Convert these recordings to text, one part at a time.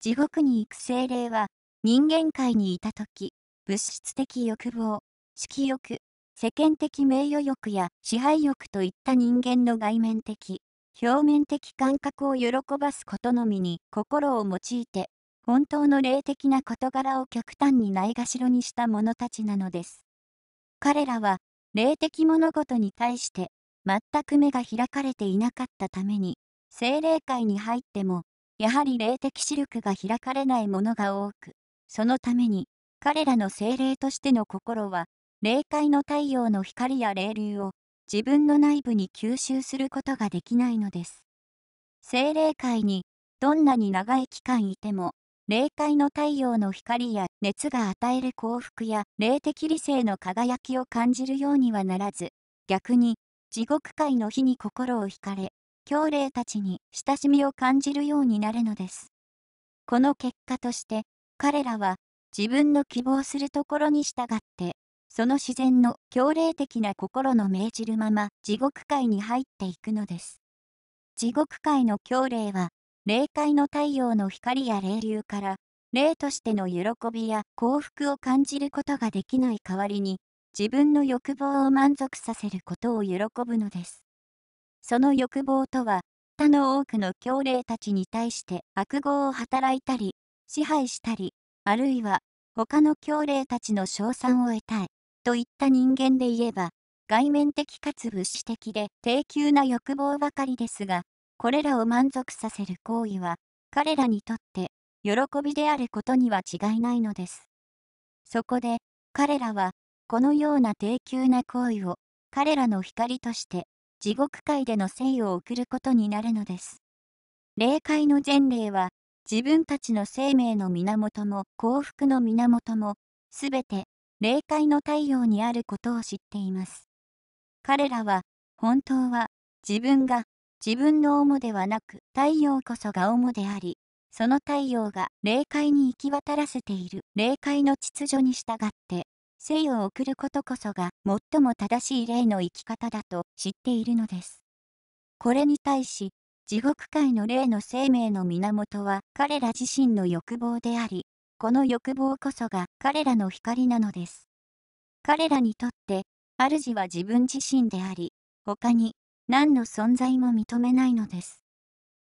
地獄に行く精霊は、人間界にいた時、物質的欲望、色欲、世間的名誉欲や支配欲といった人間の外面的、表面的感覚を喜ばすことのみに心を用いて、本当の霊的な事柄を極端にないがしろにした者たちなのです。彼らは、霊的物事に対して、全く目が開かれていなかったために、精霊界に入っても、やはり霊的視力が開かれないものが多く、そのために、彼らの精霊としての心は、霊界の太陽の光や霊流を自分の内部に吸収することができないのです。精霊界にどんなに長い期間いても、霊界の太陽の光や熱が与える幸福や霊的理性の輝きを感じるようにはならず、逆に地獄界の火に心を惹かれ、教令たちに親しみを感じるようになるのです。この結果として彼らは自分の希望するところに従ってその自然の強霊的な心の命じるまま地獄界に入っていくのです。地獄界の強霊は霊界の太陽の光や霊流から霊としての喜びや幸福を感じることができない代わりに自分の欲望を満足させることを喜ぶのです。その欲望とは、他の多くの強霊たちに対して悪号を働いたり、支配したり、あるいは他の強霊たちの称賛を得たい、といった人間で言えば、外面的かつ物資的で低級な欲望ばかりですが、これらを満足させる行為は、彼らにとって喜びであることには違いないのです。そこで、彼らは、このような低級な行為を、彼らの光として地獄界での生を送ることになるのです。霊界の前例は、自分たちの生命の源も幸福の源も、すべて霊界の太陽にあることを知っています。彼らは、本当は自分が自分の主ではなく太陽こそが主であり、その太陽が霊界に行き渡らせている霊界の秩序に従って生を送ることこそが最も正しい霊の生き方だと知っているのです。これに対し、地獄界の霊の生命の源は彼ら自身の欲望であり、この欲望こそが彼らの光なのです。彼らにとって、主は自分自身であり、他に何の存在も認めないのです。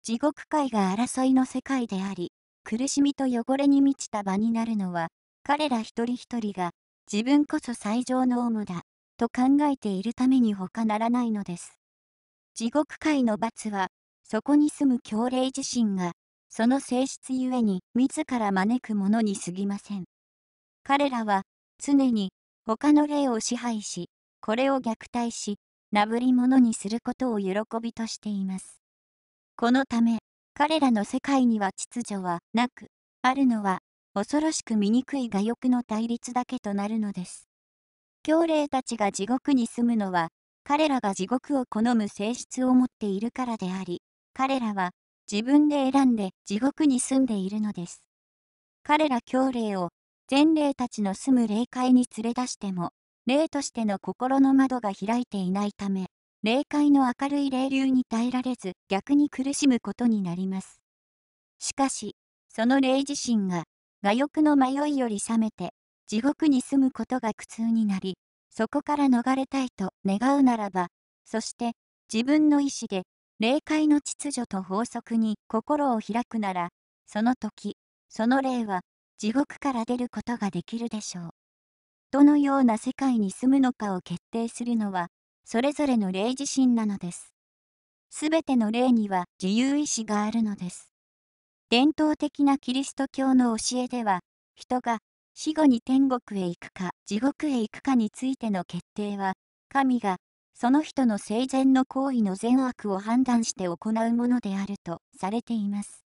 地獄界が争いの世界であり、苦しみと汚れに満ちた場になるのは、彼ら一人一人が自分こそ最上のオウムだ、と考えているために他ならないのです。地獄界の罰は、そこに住む強霊自身が、その性質ゆえに自ら招くものに過ぎません。彼らは、常に、他の霊を支配し、これを虐待し、なぶり者にすることを喜びとしています。このため、彼らの世界には秩序はなく、あるのは恐ろしく醜い我欲の対立だけとなるのです。凶霊たちが地獄に住むのは、彼らが地獄を好む性質を持っているからであり、彼らは自分で選んで地獄に住んでいるのです。彼ら凶霊を前霊たちの住む霊界に連れ出しても、霊としての心の窓が開いていないため、霊界の明るい霊流に耐えられず逆に苦しむことになります。しかし、その霊自身が我欲の迷いより覚めて、地獄に住むことが苦痛になり、そこから逃れたいと願うならば、そして自分の意志で霊界の秩序と法則に心を開くなら、その時、その霊は地獄から出ることができるでしょう。どのような世界に住むのかを決定するのは、それぞれの霊自身なのです。すべての霊には自由意志があるのです。伝統的なキリスト教の教えでは、人が死後に天国へ行くか地獄へ行くかについての決定は、神がその人の生前の行為の善悪を判断して行うものであるとされています。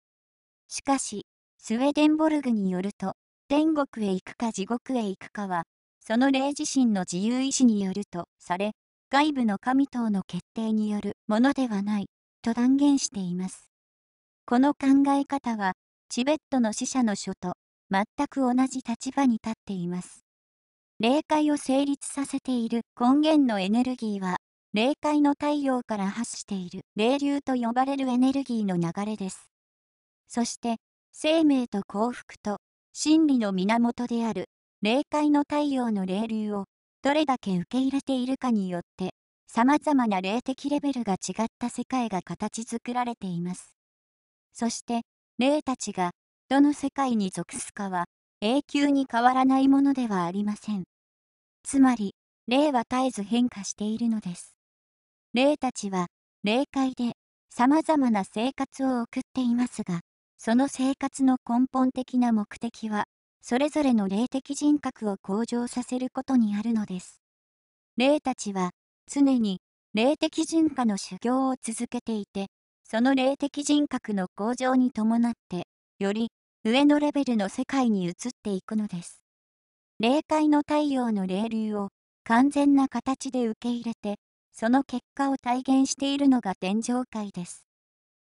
しかし、スウェデンボルグによると、天国へ行くか地獄へ行くかは、その霊自身の自由意志によるとされ、外部の神等の決定によるものではないと断言しています。この考え方は、チベットの死者の書と全く同じ立場に立っています。霊界を成立させている根源のエネルギーは、霊界の太陽から発している霊流と呼ばれるエネルギーの流れです。そして、生命と幸福と真理の源である霊界の太陽の霊流をどれだけ受け入れているかによって、様々な霊的レベルが違った世界が形作られています。そして霊たちがどの世界に属すかは永久に変わらないものではありませんつまり霊は絶えず変化しているのです霊たちは霊界で様々な生活を送っていますがその生活の根本的な目的はそれぞれの霊的人格を向上させることにあるのです霊たちは常に霊的人化の修行を続けていてその霊的人格の向上に伴って、より上のレベルの世界に移っていくのです。霊界の太陽の霊流を完全な形で受け入れて、その結果を体現しているのが天上界です。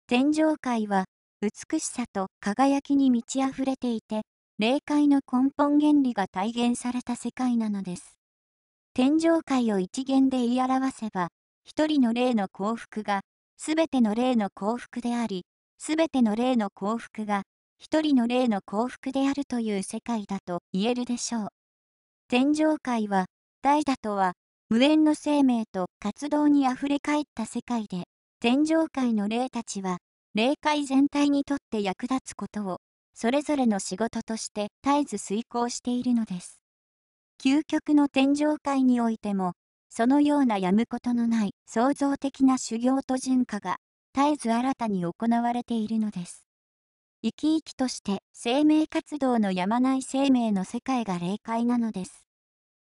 天上界は美しさと輝きに満ち溢れていて、霊界の根本原理が体現された世界なのです。天上界を一元で言い表せば、一人の霊の幸福がすべての霊の幸福であり、すべての霊の幸福が、一人の霊の幸福であるという世界だと言えるでしょう。天上界は、大だとは、無縁の生命と活動にあふれかえった世界で、天上界の霊たちは、霊界全体にとって役立つことを、それぞれの仕事として絶えず遂行しているのです。究極の天上界においても、そのようなやむことのない創造的な修行と純化が絶えず新たに行われているのです。生き生きとして生命活動のやまない生命の世界が霊界なのです。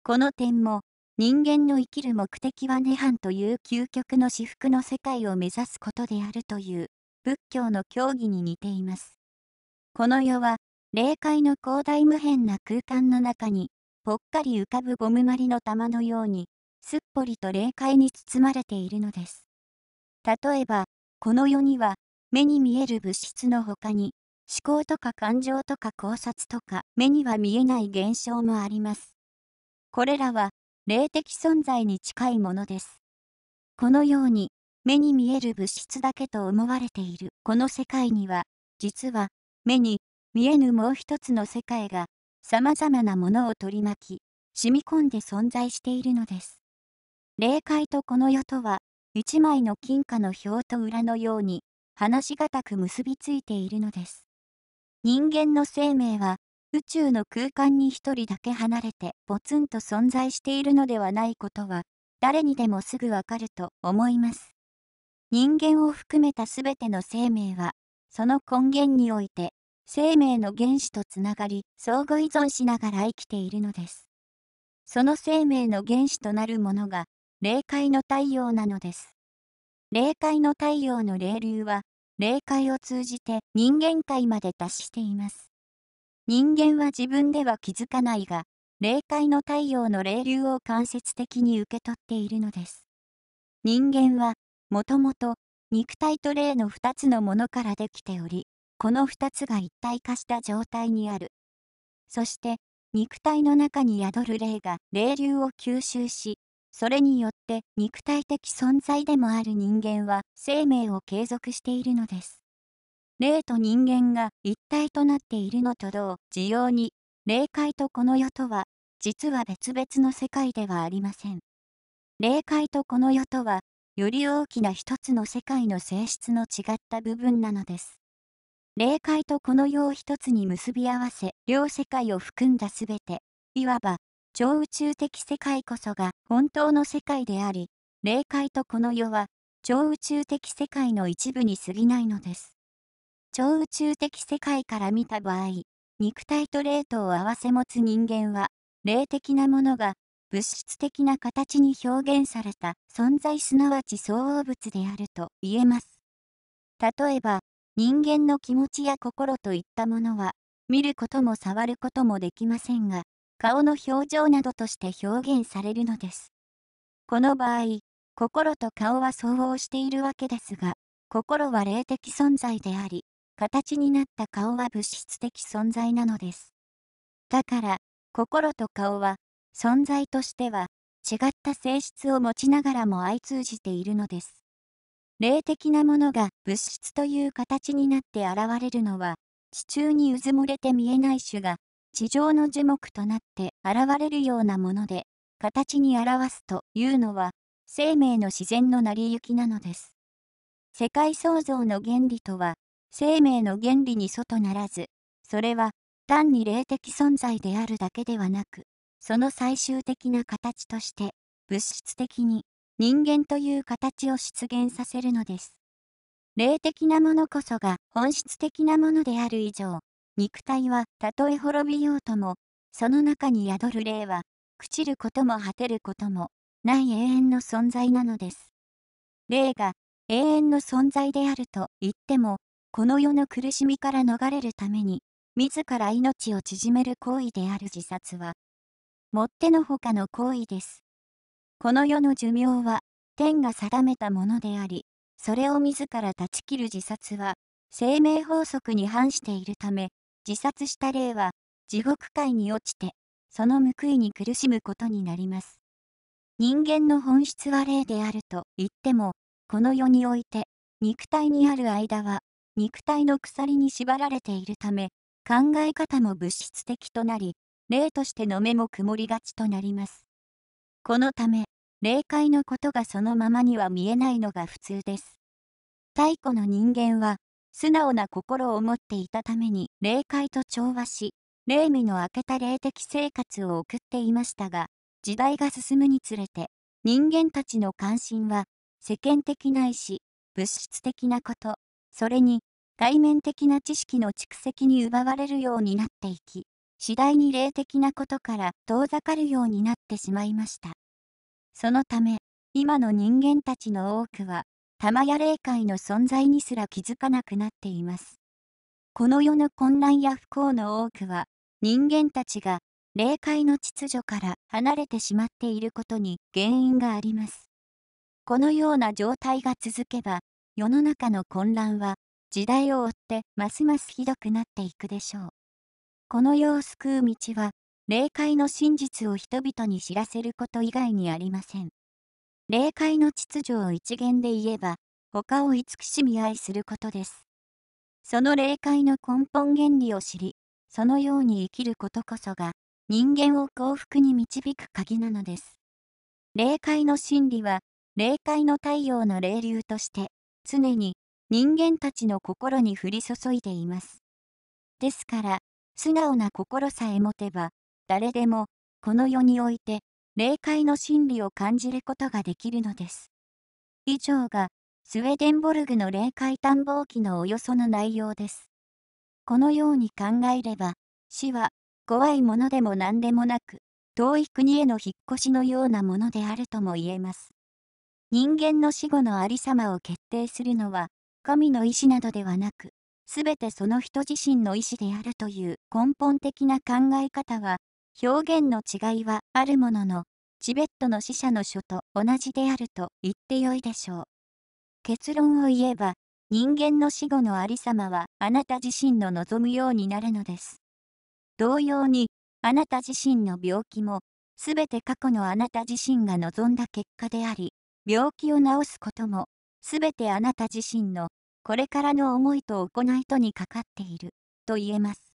この点も人間の生きる目的は涅槃という究極の至福の世界を目指すことであるという仏教の教義に似ています。この世は霊界の広大無辺な空間の中にぽっかり浮かぶゴムまりの玉のようにすっぽりと霊界に包まれているのです。例えば、この世には、目に見える物質の他に、思考とか感情とか考察とか、目には見えない現象もあります。これらは、霊的存在に近いものです。このように、目に見える物質だけと思われているこの世界には、実は、目に見えぬもう一つの世界が、様々なものを取り巻き、染み込んで存在しているのです。霊界とこの世とは、一枚の金貨の表と裏のように、話しがたく結びついているのです。人間の生命は、宇宙の空間に一人だけ離れてポツンと存在しているのではないことは、誰にでもすぐわかると思います。人間を含めたすべての生命は、その根源において、生命の原子とつながり、相互依存しながら生きているのです。その生命の原子となるものが霊界の太陽なのです。霊界の太陽の霊流は、霊界を通じて人間界まで達しています。人間は自分では気づかないが、霊界の太陽の霊流を間接的に受け取っているのです。人間は、もともと、肉体と霊の2つのものからできており、この2つが一体化した状態にある。そして、肉体の中に宿る霊が霊流を吸収し、それによって肉体的存在でもある人間は生命を継続しているのです。霊と人間が一体となっているのと同時要に、霊界とこの世とは、実は別々の世界ではありません。霊界とこの世とは、より大きな一つの世界の性質の違った部分なのです。霊界とこの世を一つに結び合わせ、両世界を含んだすべて、いわば超宇宙的世界こそが本当の世界であり、霊界とこの世は超宇宙的世界の一部に過ぎないのです。超宇宙的世界から見た場合、肉体と霊とを併せ持つ人間は、霊的なものが物質的な形に表現された存在すなわち相応物であると言えます。例えば、人間の気持ちや心といったものは、見ることも触ることもできませんが、顔の表情などとして表現されるのです。この場合、心と顔は相応しているわけですが、心は霊的存在であり、形になった顔は物質的存在なのです。だから、心と顔は、存在としては、違った性質を持ちながらも相通じているのです。霊的なものが物質という形になって現れるのは、地中に渦もれて見えない種が地上の樹木となって現れるようなもので、形に表すというのは、生命の自然の成り行きなのです。世界創造の原理とは、生命の原理に外ならず、それは単に霊的存在であるだけではなく、その最終的な形として、物質的に人間という形を出現させるのです。霊的なものこそが本質的なものである以上、肉体はたとえ滅びようとも、その中に宿る霊は、朽ちることも果てることも、ない永遠の存在なのです。霊が永遠の存在であると言っても、この世の苦しみから逃れるために、自ら命を縮める行為である自殺は、もってのほかの行為です。この世の寿命は、天が定めたものであり、それを自ら断ち切る自殺は、生命法則に反しているため、自殺した霊は地獄界に落ちてその報いに苦しむことになります。人間の本質は霊であると言ってもこの世において肉体にある間は肉体の鎖に縛られているため考え方も物質的となり霊としての目も曇りがちとなります。このため霊界のことがそのままには見えないのが普通です。太古の人間は素直な心を持っていたために霊界と調和し、霊味の明けた霊的生活を送っていましたが、時代が進むにつれて、人間たちの関心は、世間的ないし、物質的なこと、それに、対面的な知識の蓄積に奪われるようになっていき、次第に霊的なことから遠ざかるようになってしまいました。そのため、今の人間たちの多くは、玉や霊界の存在にすら気づかなくなっています。この世の混乱や不幸の多くは、人間たちが霊界の秩序から離れてしまっていることに原因があります。このような状態が続けば、世の中の混乱は時代を追ってますますひどくなっていくでしょう。この世を救う道は、霊界の真実を人々に知らせること以外にありません。霊界の秩序を一元で言えば、他を慈しみ愛することです。その霊界の根本原理を知り、そのように生きることこそが、人間を幸福に導く鍵なのです。霊界の真理は、霊界の太陽の霊流として、常に人間たちの心に降り注いでいます。ですから、素直な心さえ持てば、誰でも、この世において、霊界の真理を感じることができるのです。以上が、スウェデンボルグの霊界探訪記のおよその内容です。このように考えれば、死は、怖いものでも何でもなく、遠い国への引っ越しのようなものであるとも言えます。人間の死後のありさまを決定するのは、神の意志などではなく、全てその人自身の意志であるという根本的な考え方は、表現の違いはあるものの、チベットの死者の書と同じであると言ってよいでしょう。結論を言えば、人間の死後のありさまはあなた自身の望むようになるのです。同様に、あなた自身の病気も、すべて過去のあなた自身が望んだ結果であり、病気を治すことも、すべてあなた自身の、これからの思いと行いとにかかっている、と言えます。